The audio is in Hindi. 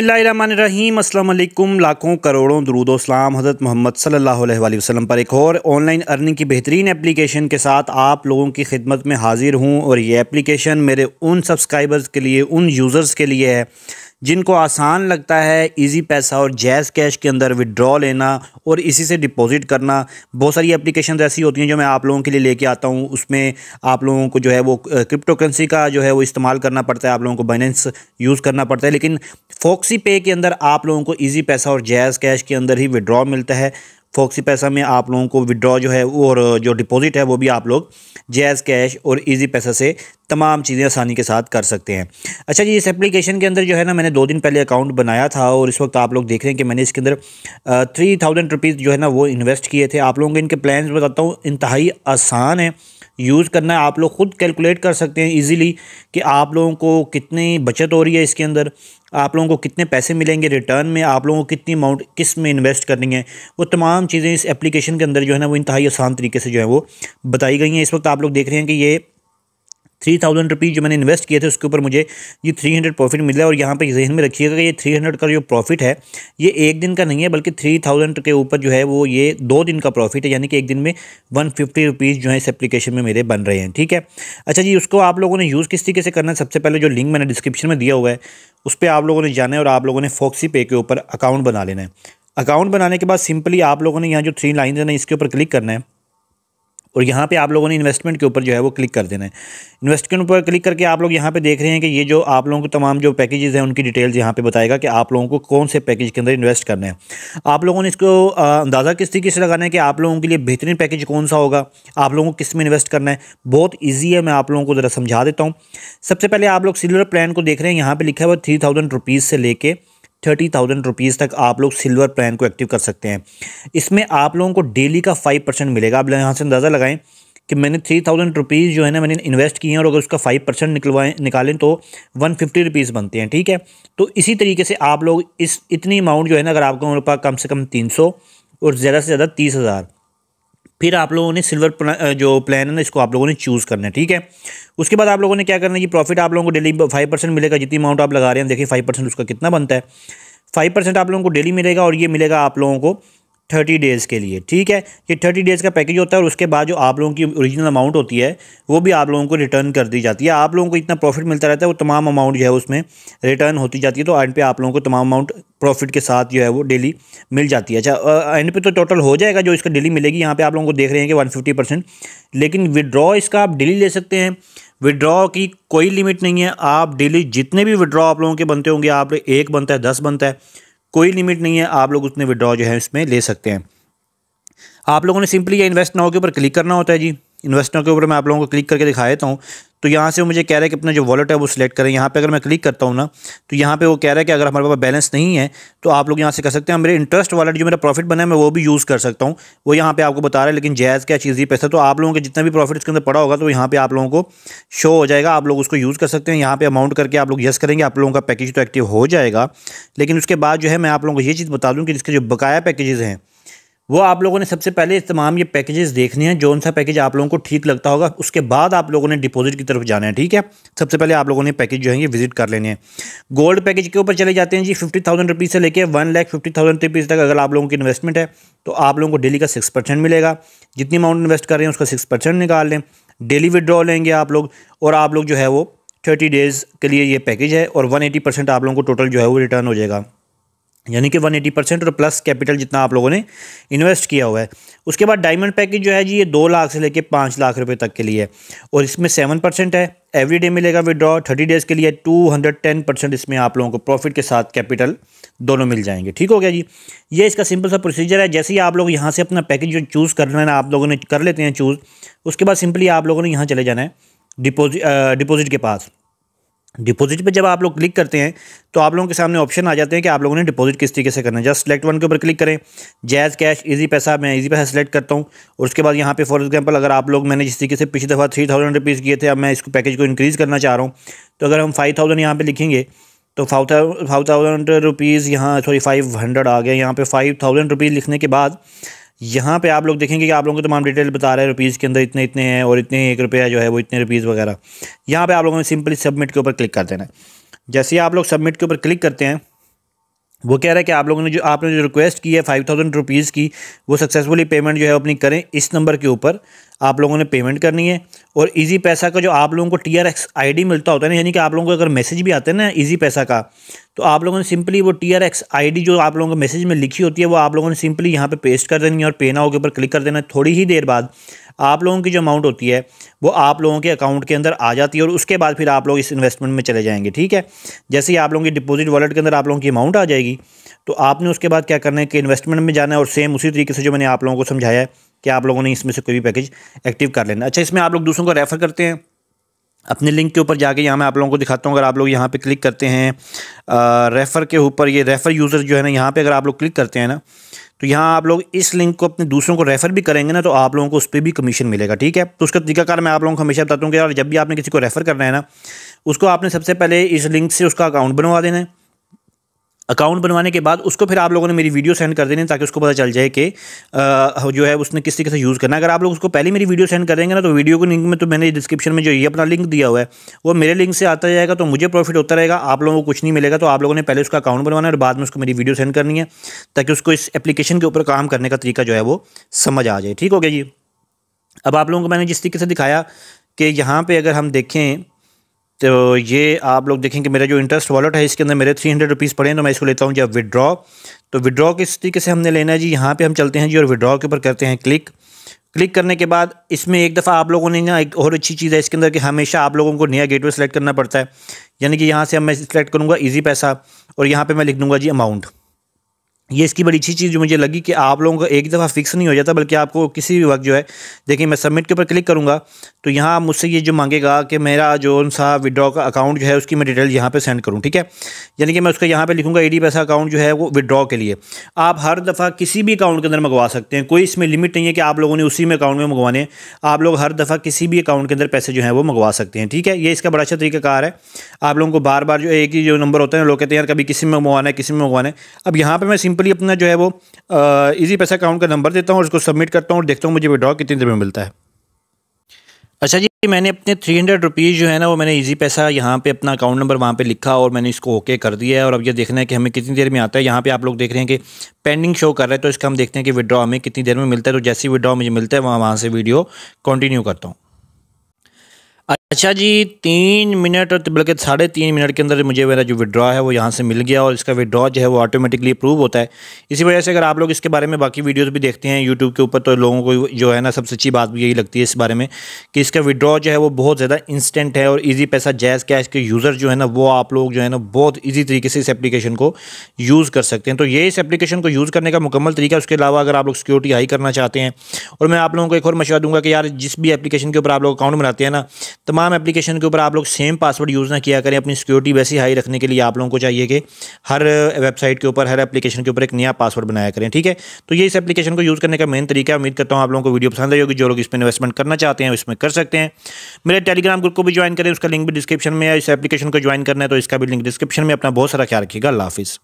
रहीम अस्सलाम वालेकुम लाखों करोड़ों सलाम हज़रत मोहम्मद सल्लल्लाहु अलैहि वसल्लम पर एक और ऑनलाइन अर्निंग की बेहतरीन एप्लीकेशन के साथ आप लोगों की खिदमत में हाज़िर हूँ और ये एप्लीकेशन मेरे उन सब्सक्राइबर्स के लिए उन यूज़र्स के लिए है जिनको आसान लगता है इजी पैसा और जैज़ कैश के अंदर विड्रॉ लेना और इसी से डिपॉजिट करना बहुत सारी एप्लीकेशन ऐसी होती हैं जो मैं आप लोगों के लिए लेके आता हूँ उसमें आप लोगों को जो है वो क्रिप्टो करेंसी का जो है वो इस्तेमाल करना पड़ता है आप लोगों को बाइनेंस यूज़ करना पड़ता है लेकिन फोक्सी पे के अंदर आप लोगों को ईजी पैसा और जैज़ कैश के अंदर ही विड्रॉ मिलता है फोक्सी पैसा में आप लोगों को विड्रॉ जो है और जो डिपॉजिट है वो भी आप लोग जैज़ कैश और इजी पैसा से तमाम चीज़ें आसानी के साथ कर सकते हैं अच्छा जी इस एप्लीकेशन के अंदर जो है ना मैंने दो दिन पहले अकाउंट बनाया था और इस वक्त आप लोग देख रहे हैं कि मैंने इसके अंदर थ्री थाउजेंड रुपीज़ जो है ना वो इन्वेस्ट किए थे आप लोगों के इनके प्लान बताता हूँ इंतहाई आसान है यूज़ करना है आप लोग ख़ुद कैलकुलेट कर सकते हैं ईजीली कि आप लोगों को कितनी बचत हो रही है इसके अंदर आप लोगों को कितने पैसे मिलेंगे रिटर्न में आप लोगों को कितनी अमाउंट किस में इन्वेस्ट करनी है वो तमाम चीज़ें इस एप्लीकेशन के अंदर जो है ना वो इंतहाई आसान तरीके से जो है वो बताई गई हैं इस वक्त आप लोग देख रहे हैं कि ये थ्री थाउजेंड रुपीज़ जो मैंने इन्वेस्ट किए थे उसके ऊपर मुझे ये थ्री हंड्रेड प्रॉफिट मिला और यहाँ पे जहन में रखिएगा कि ये थ्री हंड्रेड का जो प्रॉफिट है ये एक दिन का नहीं है बल्कि थ्री थाउजेंड के ऊपर जो है वो ये दो दिन का प्रॉफिट है यानी कि एक दिन में वन फिफ्टी रुपीज़ जो है इस एप्लीकेशन में मेरे बन रहे हैं ठीक है अच्छा जी उसको आप लोगों ने यूज़ किस तरीके से करना है सबसे पहले जो लिंक मैंने डिस्क्रिप्शन में दिया हुआ है उस पर आप लोगों ने जाना है और आप लोगों ने फोक्सी पे के ऊपर अकाउंट बना लेना है अकाउंट बनाने के बाद सिंपली आप लोगों ने यहाँ जो थ्री लाइन है ना इसके ऊपर क्लिक करना है और यहाँ पे आप लोगों ने इन्वेस्टमेंट के ऊपर जो है वो क्लिक कर देना है इन्वेस्टमेंट ऊपर क्लिक करके आप लोग यहाँ पे देख रहे हैं कि ये जो आप लोगों को तमाम जो पैकेजेस हैं उनकी डिटेल्स यहाँ पे बताएगा कि आप लोगों को कौन से पैकेज के अंदर इन्वेस्ट करना है आप लोगों ने इसको अंदाज़ा किस तरीके से लगाना है कि आप लोगों के लिए बेहतरीन पैकेज कौन सा होगा आप लोगों को किस में इन्वेस्ट करना है बहुत ईजी है मैं आप लोगों को ज़रा समझा देता हूँ सबसे पहले आप लोग सिल्वर प्लान को देख रहे हैं यहाँ पर लिखा हुआ थ्री थाउजेंड रुपीज़ से लेकर थर्टी थाउजेंड रुपीज़ तक आप लोग सिल्वर प्लान को एक्टिव कर सकते हैं इसमें आप लोगों को डेली का फाइव परसेंट मिलेगा आप यहाँ से अंदाज़ा लगाएं कि मैंने थ्री थाउजेंड रुपीज़ जो है ना मैंने इन्वेस्ट किए हैं और अगर उसका फाइव परसेंट निकलवाएं निकालें तो वन फिफ्टी रुपीज़ बनते हैं ठीक है तो इसी तरीके से आप लोग इस इतनी अमाउंट जो है ना अगर आपको पास कम से कम तीन सौ और ज़्यादा से ज़्यादा तीस हज़ार फिर आप लोगों ने सिल्वर जो प्लान है ना इसको आप लोगों ने चूज़ करना है ठीक है उसके बाद आप लोगों ने क्या करना है कि प्रॉफिट आप लोगों को डेली फाइव परसेंट मिलेगा जितनी अमाउंट आप लगा रहे हैं देखिए फाइव परसेंट उसका कितना बनता है फाइव परसेंट आप लोगों को डेली मिलेगा और ये मिलेगा आप लोगों को थर्टी डेज़ के लिए ठीक है ये थर्टी डेज़ का पैकेज होता है और उसके बाद जो आप लोगों की ओरिजिनल अमाउंट होती है वो भी आप लोगों को रिटर्न कर दी जाती है आप लोगों को इतना प्रॉफिट मिलता रहता है वो तमाम अमाउंट जो है उसमें रिटर्न होती जाती है तो एंड पे आप लोगों को तमाम अमाउंट प्रॉफिट के साथ जो है वो डेली मिल जाती है अच्छा एंड पे तो टोटल हो जाएगा जो इसका डेली मिलेगी यहाँ पर आप लोगों को देख रहे हैं कि वन फिफ्टी परसेंट लेकिन विदड्रॉ इसका आप डेली ले सकते हैं विड्रॉ की कोई लिमिट नहीं है आप डेली जितने भी विड्रॉ आप लोगों के बनते होंगे आप एक बनता है दस बनता है कोई लिमिट नहीं है आप लोग उतने विड्रॉ जो है इसमें ले सकते हैं आप लोगों ने सिंपली ये इन्वेस्ट नाव के ऊपर क्लिक करना होता है जी इन्वेस्ट नाव के ऊपर मैं आप लोगों को क्लिक करके दिखा देता हूँ तो यहाँ से वो मुझे कह रहा है कि अपना जो वॉलेट है वो सिलेक्ट करें यहाँ पे अगर मैं क्लिक करता हूँ ना तो यहाँ पे वो कह रहा है कि अगर हमारे पास बैलेंस नहीं है तो आप लोग यहाँ से कर सकते हैं मेरे इंटरेस्ट वॉलेट जो मेरा प्रॉफिट बना है मैं वो भी यूज़ कर सकता हूँ वो यहाँ पे आपको बता रहा है लेकिन जैज़ क्या चीज़ ही पैसा तो आप लोगों के जितना भी प्रॉफिट इसके अंदर पड़ा होगा तो यहाँ पर आप लोगों को शो हो जाएगा आप लोग उसको यूज़ कर सकते हैं यहाँ पर अमाउंट करके आप लोग यस करेंगे आप लोगों का पैकेज तो एक्टिव हो जाएगा लेकिन उसके बाद जो है मैं आप लोगों को ये चीज़ बता दूँ कि जिसके जो बकाया पैकेजेज़ हैं वो आप लोगों ने सबसे पहले तमाम ये पैकेजेस देखने हैं जौन सा पैकेज आप लोगों को ठीक लगता होगा उसके बाद आप लोगों ने डिपॉजिट की तरफ जाना है ठीक है सबसे पहले आप लोगों ने पैकेज जो है ये विजिट कर लेने हैं गोल्ड पैकेज के ऊपर चले जाते हैं जी फिफ्टी थाउजेंड रुपीज़ से लेकर one lakh fifty thousand rupees तक अगर आप लोगों की इन्वेस्टमेंट है तो आप लोगों को डेली का सिक्स परसेंट मिलेगा जितनी अमाउंट इन्वेस्ट कर रहे हैं उसका सिक्स परसेंट निकाल लें डेली विदड्रॉ लेंगे आप लोग और आप लोग जो है वो थर्टी डेज़ के लिए ये पैकेज है और वन एटी परसेंट आप लोगों को टोटल जो है वो रिटर्न हो जाएगा यानी कि 180 परसेंट और प्लस कैपिटल जितना आप लोगों ने इन्वेस्ट किया हुआ है उसके बाद डायमंड पैकेज जो है जी ये दो लाख से लेकर पाँच लाख रुपए तक के लिए है और इसमें सेवन परसेंट है एवरी डे मिलेगा विदड्रॉ थर्टी डेज़ के लिए टू हंड्रेड टेन परसेंट इसमें आप लोगों को प्रॉफिट के साथ कैपिटल दोनों मिल जाएंगे ठीक हो गया जी ये इसका सिंपल सा प्रोसीजर है जैसे ही आप लोग यहाँ से अपना पैकेज जो चूज़ करना है ना आप लोगों ने कर लेते हैं चूज़ उसके बाद सिंपली आप लोगों ने यहाँ चले जाना है डिपोजिट डिपोज़िट के पास डिपॉजिट पे जब आप लोग क्लिक करते हैं तो आप लोगों के सामने ऑप्शन आ जाते हैं कि आप लोगों ने डिपॉजिट किस तरीके से करना है जस्ट सेलेक्ट वन के ऊपर क्लिक करें जैज़ कैश इजी पैसा मैं इजी पैसा सेलेक्ट करता हूं और उसके बाद यहाँ पे फॉर एग्जांपल अगर आप लोग मैंने जिस तरीके से पिछली दफ़ा थ्री थाउजेंड रुपीज़ किए थे अब मैं इसको पैकेज को इंक्रीज़ करना चाह रहा हूँ तो अगर हम फाइव थाउजेंड यहाँ लिखेंगे तो फाइव थाउजेंड रुपीज़ यहाँ सॉरी फाइव हंड्रेड आ गया यहाँ पर फाइव थाउजेंड रुपीज़ लिखने के बाद यहाँ पे आप लोग देखेंगे कि आप लोगों को तमाम तो डिटेल बता रहे हैं रुपीज़ के अंदर इतने इतने हैं और इतने एक रुपया जो है वो इतने रुपीज़ वगैरह यहाँ पे आप लोगों ने सिंपली सबमिट के ऊपर क्लिक कर देना है जैसे ही आप लोग सबमिट के ऊपर क्लिक करते हैं वो कह रहा है कि आप लोगों ने जो आपने जो रिक्वेस्ट की है फाइव थाउजेंड रुपीज़ की वो सक्सेसफुली पेमेंट जो है अपनी करें इस नंबर के ऊपर आप लोगों ने पेमेंट करनी है और इजी पैसा का जो आप लोगों को T R X I D मिलता होता है ना यानी कि आप लोगों को अगर मैसेज भी आते हैं ना इजी पैसा का तो आप लोगों ने सिंपली वो T R X I D जो आप लोगों को मैसेज में लिखी होती है वो आप लोगों ने सिंपली यहाँ पर पे पेस्ट कर देनी है और पेनाओ के ऊपर क्लिक कर देना है थोड़ी ही देर बाद आप लोगों की जो अमाउंट होती है वो आप लोगों के अकाउंट के अंदर आ जाती है और उसके बाद फिर आप लोग इस इन्वेस्टमेंट में चले जाएंगे ठीक है जैसे ही आप लोगों की डिपॉजिट वॉलेट के अंदर आप लोगों की अमाउंट आ जाएगी तो आपने उसके बाद क्या करना है कि इन्वेस्टमेंट में जाना है और सेम उसी तरीके से जो मैंने आप लोगों को समझाया है कि आप लोगों ने इसमें से कोई भी पैकेज एक्टिव कर लेना अच्छा इसमें आप लोग दूसरों को रेफ़र करते हैं अपने लिंक के ऊपर जाके यहाँ मैं आप लोगों को दिखाता हूँ अगर आप लोग यहाँ पे क्लिक करते हैं आ, रेफ़र के ऊपर ये रेफ़र यूज़र जो है ना यहाँ पे अगर आप लोग क्लिक करते हैं ना तो यहाँ आप लोग इस लिंक को अपने दूसरों को रेफ़र भी करेंगे ना तो आप लोगों को उस पर भी कमीशन मिलेगा ठीक है तो उसका तरीकाकार मैं आप लोगों को हमेशा बताता हूँ कि यार जब भी आपने किसी को रेफ़र करना है ना उसको आपने सबसे पहले इस लिंक से उसका अकाउंट बनवा देना है अकाउंट बनवाने के बाद उसको फिर आप लोगों ने मेरी वीडियो सेंड कर देनी ताकि उसको पता चल जाए कि जो है उसने किस तरीके से यूज़ करना है अगर आप लोग उसको पहले मेरी वीडियो सेंड कर देंगे ना तो वीडियो के लिंक में तो मैंने डिस्क्रिप्शन में जो ये अपना लिंक दिया हुआ है वो मेरे लिंक से आता जाएगा तो मुझे प्रॉफिट होता रहेगा आप लोगों को कुछ नहीं मिलेगा तो आप लोगों ने पहले उसका अकाउंट बनवाना है और बाद में उसको मेरी वीडियो सेंड करनी है ताकि उसको इस एप्लीकेशन के ऊपर काम करने का तरीका जो है वो समझ आ जाए ठीक हो गया जी अब आप लोगों को मैंने जिस तरीके से दिखाया कि यहाँ पर अगर हम देखें तो ये आप लोग देखें कि मेरा जो इंटरेस्ट वॉलेट है इसके अंदर मेरे थ्री हंड्रेड रुपीज़ पड़े हैं तो मैं इसको लेता हूँ जब विदड्रॉ तो विदड्रॉ किस तरीके से हमने लेना है जी यहाँ पे हम चलते हैं जी और विदड्रॉ के ऊपर करते हैं क्लिक क्लिक करने के बाद इसमें एक दफ़ा आप लोगों ने ना एक और अच्छी चीज़ है इसके अंदर कि हमेशा आप लोगों को नया गेटवे सेलेक्ट करना पड़ता है यानी कि यहाँ से हम मैं सिलेक्ट करूँगा ईजी पैसा और यहाँ पर मैं लिख दूँगा जी अमाउंट ये इसकी बड़ी अच्छी चीज़ जो मुझे लगी कि आप लोगों का एक दफ़ा फिक्स नहीं हो जाता बल्कि आपको किसी भी वक्त जो है देखिए मैं सबमिट के ऊपर क्लिक करूँगा तो यहाँ मुझसे ये जो मांगेगा कि मेरा जो सा विड्रॉ का अकाउंट जो है उसकी मैं डिटेल यहाँ पे सेंड करूँ ठीक है यानी कि मैं उसका यहाँ पर लिखूँगा ई पैसा अकाउंट जो है वो विड्रॉ के लिए आप हर दफ़ा किसी भी अकाउंट के अंदर मंगवा सकते हैं कोई इसमें लिमिट नहीं है कि आप लोगों ने उसी में अकाउंट में मंगवाने आप लोग हर दफ़ा किसी भी अकाउंट के अंदर पैसे जो है वो मंगवा सकते हैं ठीक है ये इसका बड़ा अच्छा तरीकाकार है आप लोगों को बार बार जो एक ही जो नंबर होता है लोग कहते हैं यार कभी किसी में मंगवाना है किसी में मंगवाना है अब यहाँ पर मैं सिंपली अपना जो है वो ईजी पैसा अकाउंट का नंबर देता हूँ और उसको सबमिट करता हूँ और देखता हूँ मुझे विड्रॉ कितनी देर में मिलता है अच्छा जी मैंने अपने थ्री हंड्रेड रुपीज़ जो है ना वो मैंने इजी पैसा यहाँ पे अपना अकाउंट नंबर वहाँ पे लिखा और मैंने इसको ओके कर दिया है और अब ये देखना है कि हमें कितनी देर में आता है यहाँ पे आप लोग देख रहे हैं कि पेंडिंग शो कर रहा है तो इसका हम देखते हैं कि विड्रॉ हमें कितनी देर में मिलता है तो जैसे विड्रॉ मुझे मिलता है वहाँ वहाँ से वीडियो कंटिन्यू करता हूँ अच्छा जी तीन मिनट और बल्कि साढ़े तीन मिनट के अंदर मुझे मेरा जो विड्रॉ है वो यहाँ से मिल गया और इसका विड्रॉ जो है वो ऑटोमेटिकली अप्रूव होता है इसी वजह से अगर आप लोग इसके बारे में बाकी वीडियोस भी देखते हैं यूट्यूब के ऊपर तो लोगों को जो है ना सबसे अच्छी बात भी यही लगती है इस बारे में कि इसका विड्रॉ जो है वो बहुत ज़्यादा इंस्टेंट है और ईजी पैसा जैज़ कैश के यूज़र जो है ना वो आप लोग जो है ना बहुत ईजी तरीके से इस एप्लीकेशन को यूज़ कर सकते हैं तो ये इस एप्लीकेशन को यूज़ करने का मुकम्मल तरीका उसके अलावा अगर आप लोग सिक्योरिटी हाई करना चाहते हैं और मैं आप लोगों को एक और मशवरा दूंगा कि यार जिस भी एप्लीकेशन के ऊपर आप लोग अकाउंट बनाते हैं ना तमाम तमाम एप्लीकेशन के ऊपर आप लोग सेम पासवर्ड यूज़ ना किया करें अपनी सिक्योरिटी वैसी हाई रखने के लिए आप लोगों को चाहिए कि हर वेबसाइट के ऊपर हर एप्लीकेशन के ऊपर एक नया पासवर्ड बनाया करें ठीक है तो ये इस एप्लीकेशन को यूज़ करने का मेन तरीका है उम्मीद करता हूँ आप लोगों को वीडियो पसंद आएगी जो लोग इस पर इन्वेस्टमेंट करना चाहते हैं उसमें कर सकते हैं मेरे टेलीग्राम ग्रुप को भी ज्वाइन करें उसका लिंक भी डिस्क्रिप्शन में है इस एप्लीकेशन को ज्वाइन करना है तो इसका भी लिंक डिस्क्रिप्शन में अपना बहुत सारा ख्याल रखिएगा अल्लाह हाफिज़